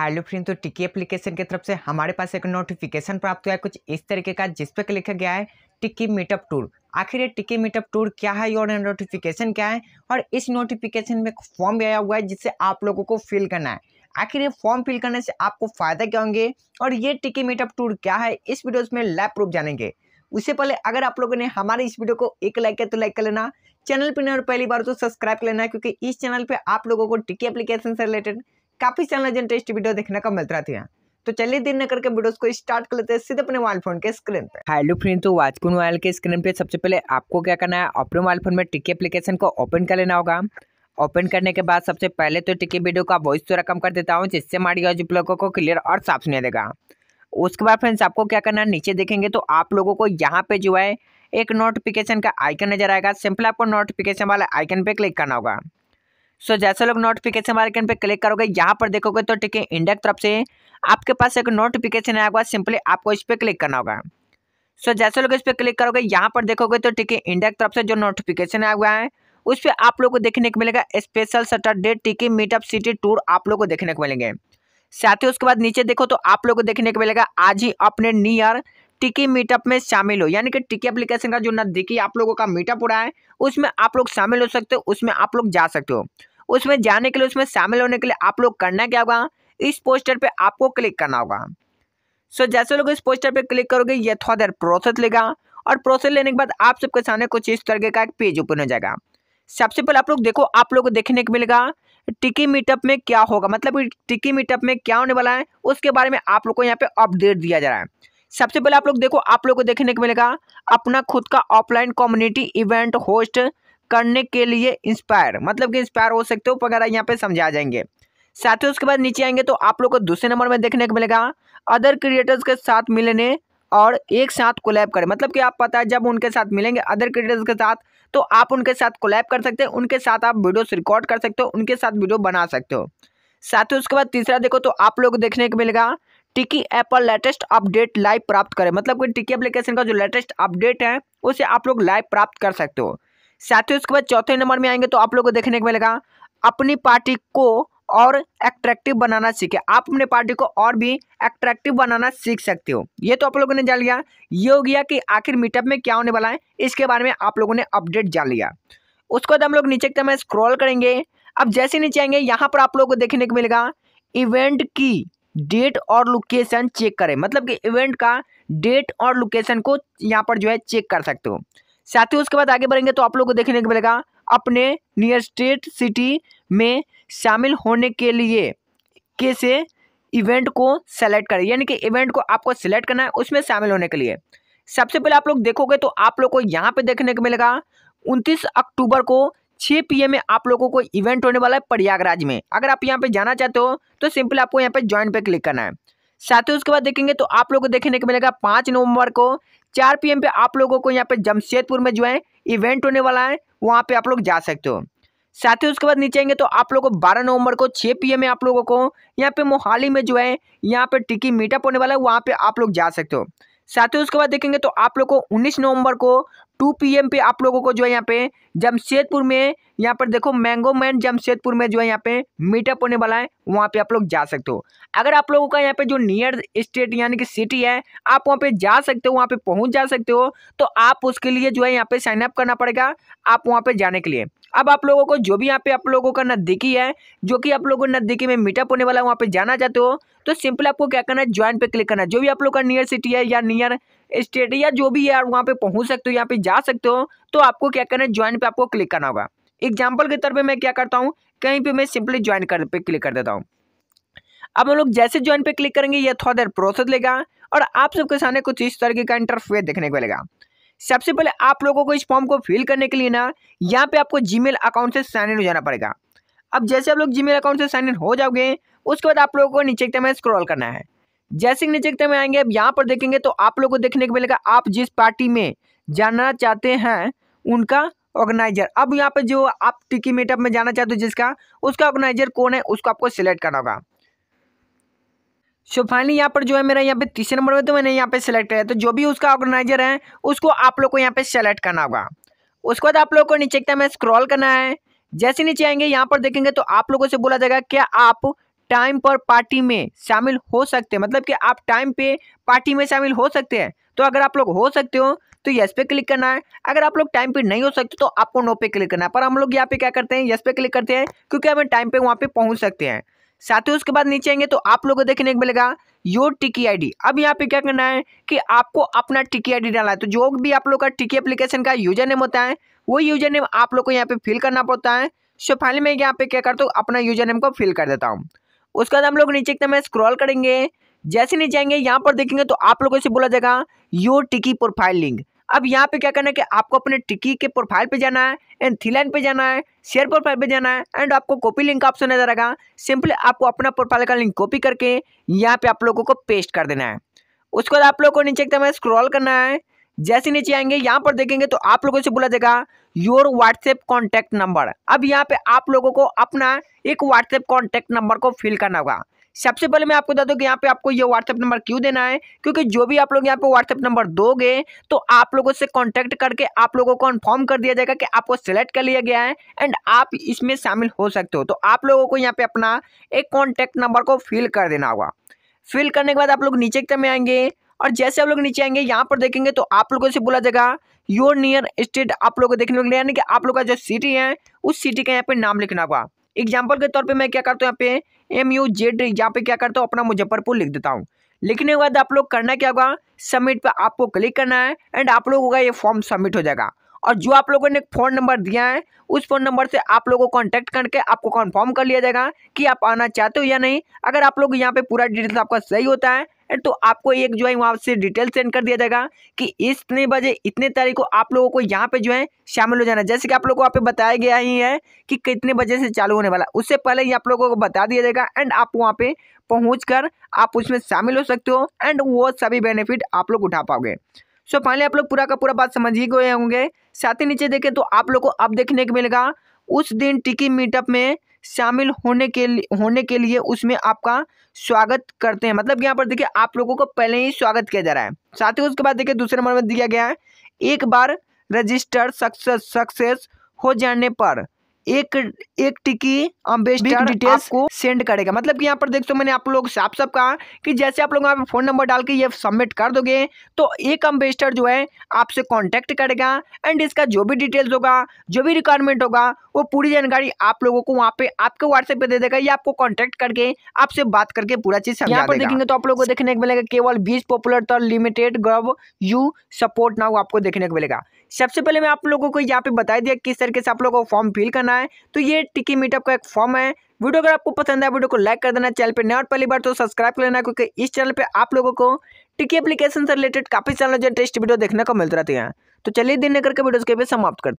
hello friend तो टिकी application की तरफ से हमारे पास एक नोटिफिकेशन प्राप्त हुआ है कुछ इस तरीके का जिस पर लिखा गया है टिकी मीटअप टूर आखिर ये टिकी मीटअप टूर क्या है और नोटिफिकेशन क्या है और इस नोटिफिकेशन में एक फॉर्म भी आया हुआ है जिससे आप लोगों को फिल करना है आखिर ये फॉर्म फिल करने से आपको फ़ायदा क्या होंगे और ये टिकी मीटअप टूर क्या है इस वीडियोज़ में लैब प्रूफ जानेंगे उससे पहले अगर आप लोगों ने हमारे इस वीडियो को एक लाइक किया तो लाइक कर लेना चैनल पर तो पहली बार तो सब्सक्राइब कर लेना क्योंकि इस चैनल पर आप लोगों को टिकी एप्लीकेशन से रिलेटेड काफ़ी चैनल जिन टेस्ट वीडियो देखने का मिलती रहती है तो चलिए दिन न करके वीडियोस को स्टार्ट कर लेते हैं सीधे अपने मोबाइल फोन के स्क्रीन पे हेलो फ्रेंड्स तो वाचकुन मोबाइल के स्क्रीन पे सबसे पहले आपको क्या करना है अपने मोबाइल फोन में टिकी एप्लीकेशन को ओपन कर लेना होगा ओपन करने के बाद सबसे पहले तो टिकी वीडियो का वॉइस थोड़ा कम कर देता हूँ जिससे हमारी आज लोगों को क्लियर और साफ सुनाई देगा उसके बाद फ्रेंड्स आपको क्या करना है नीचे देखेंगे तो आप लोगों को यहाँ पे जो है एक नोटिफिकेशन का आइकन नजर आएगा सिंपल आपको नोटिफिकेशन वाला आइकन पे क्लिक करना होगा सो जैसे लोग नोटिफिकेशन वाले पे क्लिक करोगे यहाँ पर देखोगे तो ठीक है इंडिया की तरफ से आपके पास एक नोटिफिकेशन आया हुआ सिंपली आपको इस पर क्लिक करना होगा सो जैसे लोग इस पर क्लिक करोगे यहाँ पर देखोगे तो ठीक है इंडिया की तरफ से जो नोटिफिकेशन आया हुआ है उस पर आप लोग को देखने को मिलेगा special Saturday tiki meetup city tour आप लोग को देखने को मिलेंगे साथ ही उसके बाद नीचे देखो तो आप लोग को देखने को मिलेगा आज ही अपने नियर टिकी मीटअप में शामिल हो यानी कि टिकी एप्लीकेशन का जो नजदीकी आप लोगों का मीटअप हो रहा है उसमें आप लोग शामिल हो सकते हो उसमें आप लोग जा सकते हो उसमें जाने के लिए उसमें शामिल होने के लिए आप लोग करना क्या होगा इस पोस्टर पे आपको क्लिक करना होगा सो so, जैसे लोग इस पोस्टर पे क्लिक करोगे ये थोड़ा देर प्रोसेस लेगा और प्रोसेस लेने के बाद आप सबके सामने कुछ इस तरह का एक पेज ओपन हो जाएगा सबसे पहले आप लोग देखो आप लोग को देखने को मिलेगा टिकी मीटअप में क्या होगा मतलब टिकी मीटअप में क्या होने वाला है उसके बारे में आप लोग को यहाँ पे अपडेट दिया जा रहा है सबसे पहले आप लोग देखो आप लोग को देखने को मिलेगा अपना खुद का ऑफलाइन कम्युनिटी इवेंट होस्ट करने के लिए इंस्पायर मतलब कि इंस्पायर हो सकते हो वगैरह यहाँ पे समझा जाएंगे साथ ही उसके बाद नीचे आएंगे तो आप लोग को दूसरे नंबर में देखने को मिलेगा अदर क्रिएटर्स के साथ मिलने और एक साथ कोलैब करें मतलब कि आप पता है जब उनके साथ मिलेंगे अदर क्रिएटर्स के साथ तो आप उनके साथ कोलैब कर सकते हैं उनके साथ आप वीडियोस रिकॉर्ड कर सकते हो उनके साथ वीडियो बना सकते हो साथ ही उसके बाद तीसरा देखो तो आप लोग देखने को मिलेगा टिकी ऐप पर लेटेस्ट अपडेट लाइव प्राप्त करें मतलब कि टिकी एप्लीकेशन का जो लेटेस्ट अपडेट है उसे आप लोग लाइव प्राप्त कर सकते हो साथ ही उसके बाद चौथे नंबर में आएंगे तो आप लोग को देखने को मिलेगा अपनी पार्टी को और एट्रैक्टिव बनाना सीखे आप अपने पार्टी को और भी एट्रैक्टिव बनाना सीख सकते हो ये तो आप लोगों ने जान लिया ये हो गया कि आखिर मीटअप में क्या होने वाला है इसके बारे में आप लोगों ने अपडेट जान लिया उसके बाद हम लोग नीचे की स्क्रॉल करेंगे अब जैसे नीचे आएंगे यहाँ पर आप लोगों को देखने को मिलेगा इवेंट की डेट और लोकेशन चेक करें मतलब कि इवेंट का डेट और लोकेशन को यहाँ पर जो है चेक कर सकते हो साथ ही उसके बाद आगे बढ़ेंगे तो आप लोग को देखने को मिलेगा अपने नियर स्टेट सिटी में शामिल होने के लिए कैसे इवेंट को सेलेक्ट करें यानी कि इवेंट को आपको सेलेक्ट करना है उसमें शामिल होने के लिए सबसे पहले आप लोग देखोगे तो आप लोग को यहाँ पे देखने को मिलेगा उनतीस अक्टूबर को 6 पी में आप लोगों को इवेंट होने वाला है प्रयागराज में अगर आप यहाँ पे जाना चाहते हो तो सिंपल आपको यहाँ पे ज्वाइन पे क्लिक करना है साथ ही उसके बाद देखेंगे तो आप लोगों को देखने को मिलेगा पाँच नवंबर को चार पी पे आप लोगों को यहाँ पे जमशेदपुर में जो है इवेंट होने वाला है वहाँ पे आप लोग जा सकते हो साथ ही उसके बाद नीचे आएंगे तो आप लोगों को बारह नवंबर को छः पी में आप लोगों को यहाँ पे मोहाली में जो है यहाँ पे टिकी मीटअप होने वाला है वहाँ पे आप लोग जा सकते हो साथ ही उसके बाद देखेंगे तो आप लोग को उन्नीस नवंबर को टू पीएम पे आप लोगों को जो है यहाँ पे जमशेदपुर में यहाँ पर देखो मैंगो मैन जमशेदपुर में जो है यहाँ पे मीटअप होने वाला है वहाँ पे आप लोग जा सकते हो अगर आप लोगों का यहाँ पे जो नियर स्टेट यानी कि सिटी है आप वहाँ पे जा सकते हो वहाँ पे पहुँच जा सकते हो तो आप उसके लिए जो है यहाँ पे साइनअप करना पड़ेगा आप वहाँ पे जाने के लिए अब आप लोगों को जो भी यहाँ पे आप लोगों का नज़दीकी है जो कि आप लोगों नज़दीकी में मीटअप होने वाला है वहाँ पे जाना चाहते हो तो सिंपल आपको क्या करना है ज्वाइन पे क्लिक करना है जो भी आप लोग का नियर सिटी है या नियर स्टेट या जो भी है यार वहाँ पे पहुँच सकते हो यहाँ पे जा सकते हो तो आपको क्या करना है ज्वाइन पे आपको क्लिक करना होगा एग्जाम्पल के तौर पर मैं क्या करता हूँ कहीं पर मैं सिंपली ज्वाइन कर पे क्लिक कर देता हूँ अब हम लोग जैसे ज्वाइन पे क्लिक करेंगे यह थोड़ा देर प्रोसेस लेगा और आप सबके सामने कुछ इस तरीके का इंटरफेस देखने को मिलेगा सबसे पहले आप लोगों को इस फॉर्म को फिल करने के लिए ना यहाँ पे आपको जीमेल अकाउंट से साइन इन हो जाना पड़ेगा अब जैसे आप लोग जीमेल अकाउंट से साइन इन हो जाओगे उसके बाद आप लोगों को नीचे एक टाइम स्क्रॉल करना है जैसे ही नीचे में आएंगे अब यहाँ पर देखेंगे तो आप लोगों को देखने को मिलेगा आप जिस पार्टी में जाना चाहते हैं उनका ऑर्गेनाइजर अब यहाँ पर जो आप टिकी मीटअप में जाना चाहते हो जिसका उसका ऑर्गेनाइजर कौन है उसको आपको सिलेक्ट करना होगा सो फाइनली यहाँ पर जो है मेरा यहाँ पे तीसरे नंबर में तो मैंने यहाँ पे सेलेक्ट किया तो जो भी उसका ऑर्गेनाइजर है उसको आप लोग को यहाँ पे सेलेक्ट करना होगा उसके बाद आप लोग को नीचे में स्क्रॉल करना है जैसे नीचे आएंगे यहाँ पर देखेंगे तो आप लोगों से बोला जाएगा क्या आप टाइम पर पार्टी में शामिल हो सकते हैं मतलब कि आप टाइम पे पार्टी में शामिल हो सकते हैं तो अगर आप लोग हो सकते हो तो यस पे क्लिक करना है अगर आप लोग टाइम पे नहीं हो सकते तो आपको नो पे क्लिक करना है पर हम लोग यहाँ पे क्या करते हैं यस पे क्लिक करते हैं क्योंकि हमें टाइम पे वहाँ पे पहुँच सकते हैं साथ ही उसके बाद नीचे आएंगे तो आप लोगों को देखने को मिलेगा योर टिकी आईडी अब यहाँ पे क्या करना है कि आपको अपना टिकी आईडी डालना है तो जो भी आप लोग का टिकी एप्लीकेशन का यूजर नेम होता है वो यूजर नेम आप लोग को यहाँ पे फिल करना पड़ता है सो फाइनली मैं यहाँ पे क्या करता हूँ अपना यूजर नेम को फिल कर देता हूँ उसके बाद हम लोग नीचे एकदम स्क्रॉल करेंगे जैसे नीचे आएंगे यहाँ पर देखेंगे तो आप लोगों से बोला जाएगा योर टिकी प्रोफाइल लिंक अब यहाँ पे क्या करना है कि आपको अपने टिकी के प्रोफाइल पे जाना है एंड थी लाइन पे जाना है शेयर प्रोफाइल पे जाना है एंड आपको कॉपी लिंक का ऑप्शन नजर आएगा सिंपली आपको अपना प्रोफाइल का लिंक कॉपी करके यहाँ पे आप लोगों को पेस्ट कर देना है उसके बाद आप लोगों को नीचे एकदम स्क्रॉल करना है जैसे नीचे आएंगे यहाँ पर देखेंगे तो आप लोगों से बोला जाएगा योर व्हाट्सएप कॉन्टैक्ट नंबर अब यहाँ पे आप लोगों को अपना एक व्हाट्सएप कॉन्टैक्ट नंबर को फिल करना होगा सबसे पहले मैं आपको बता दूं कि यहाँ पे आपको ये व्हाट्सएप नंबर क्यों देना है क्योंकि जो भी आप लोग यहाँ पे व्हाट्सएप नंबर दोगे तो आप लोगों से कांटेक्ट करके आप लोगों को इन्फॉर्म कर दिया जाएगा कि आपको सेलेक्ट कर लिया गया है एंड आप इसमें शामिल हो सकते हो तो आप लोगों को यहाँ पे अपना एक कॉन्टैक्ट नंबर को फिल कर देना होगा फिल करने के बाद आप लोग नीचे की में आएंगे और जैसे आप लोग नीचे आएंगे यहाँ पर देखेंगे तो आप लोगों से बोला जाएगा योर नियर स्टेट आप लोग को देखने को यानी कि आप लोग का जो सिटी है उस सिटी का यहाँ पे नाम लिखना होगा एग्जाम्पल के तौर पर मैं क्या करता हूँ यहाँ पे एम यू जेड यहाँ पे क्या करता हूँ अपना मुजफ्फरपुर लिख देता हूँ लिखने के बाद आप लोग करना क्या होगा सबमिट पर आपको क्लिक करना है एंड आप लोगों का ये फॉर्म सबमिट हो जाएगा और जो आप लोगों ने फ़ोन नंबर दिया है उस फ़ोन नंबर से आप लोगों को कॉन्टैक्ट करके आपको कन्फर्म कर लिया जाएगा कि आप आना चाहते हो या नहीं अगर आप लोग यहाँ पे पूरा डिटेल्स आपका सही होता है तो आपको एक जो है वहाँ से डिटेल सेंड कर दिया जाएगा कि इतने बजे इतने तारीख को आप लोगों को यहाँ पे जो है शामिल हो जाना जैसे कि आप लोग को आप पे बताया गया ही है कि कितने बजे से चालू होने वाला उससे पहले ही आप लोगों को बता दिया जाएगा एंड आप वहाँ पे पहुँच कर आप उसमें शामिल हो सकते हो एंड वो सभी बेनिफिट आप लोग उठा पाओगे सो so, फाइनली आप लोग पूरा का पूरा बात समझ ही गए होंगे साथ ही नीचे देखें तो आप लोग को अब देखने को मिलेगा उस दिन टिकी मीटअप में शामिल होने के होने के लिए उसमें आपका स्वागत करते हैं मतलब यहाँ पर देखिए आप लोगों को पहले ही स्वागत किया जा रहा है साथ ही उसके बाद देखिए दूसरे नंबर में दिया गया है एक बार रजिस्टर सक्सेस सक्सेस हो जाने पर एक एक टिकी डिटेल्स को सेंड करेगा मतलब कि यहाँ पर देख हो मैंने आप लोग साफ साफ कहा कि जैसे आप लोग यहाँ पे फ़ोन नंबर डाल के ये सबमिट कर दोगे तो एक अम्बेस्टर जो है आपसे कांटेक्ट करेगा एंड इसका जो भी डिटेल्स होगा जो भी रिक्वायरमेंट होगा वो पूरी जानकारी आप लोगों को वहाँ पे आपके व्हाट्सएप पे दे देगा या आपको कॉन्टेक्ट करके आपसे बात करके पूरा चीज़ यहाँ पर देखेंगे तो आप लोगों को देखने को मिलेगा केवल बीस पॉपुलर तो लिमिटेड ग्रव यू सपोर्ट नाउ आपको देखने को मिलेगा सबसे पहले मैं आप लोगों को यहाँ पे बता दिया किस तरीके से आप लोगों को फॉर्म फिल करना करना है तो ये टिकी मीटअप का एक फॉर्म है वीडियो अगर आपको पसंद है वीडियो को लाइक कर देना चैनल पर नया और पहली बार तो सब्सक्राइब कर लेना क्योंकि इस चैनल पर आप लोगों को टिकी एप्लीकेशन से रिलेटेड काफी सारे लेटेस्ट वीडियो देखने को मिलते रहते हैं तो चलिए दिन करके वीडियो के भी समाप्त करते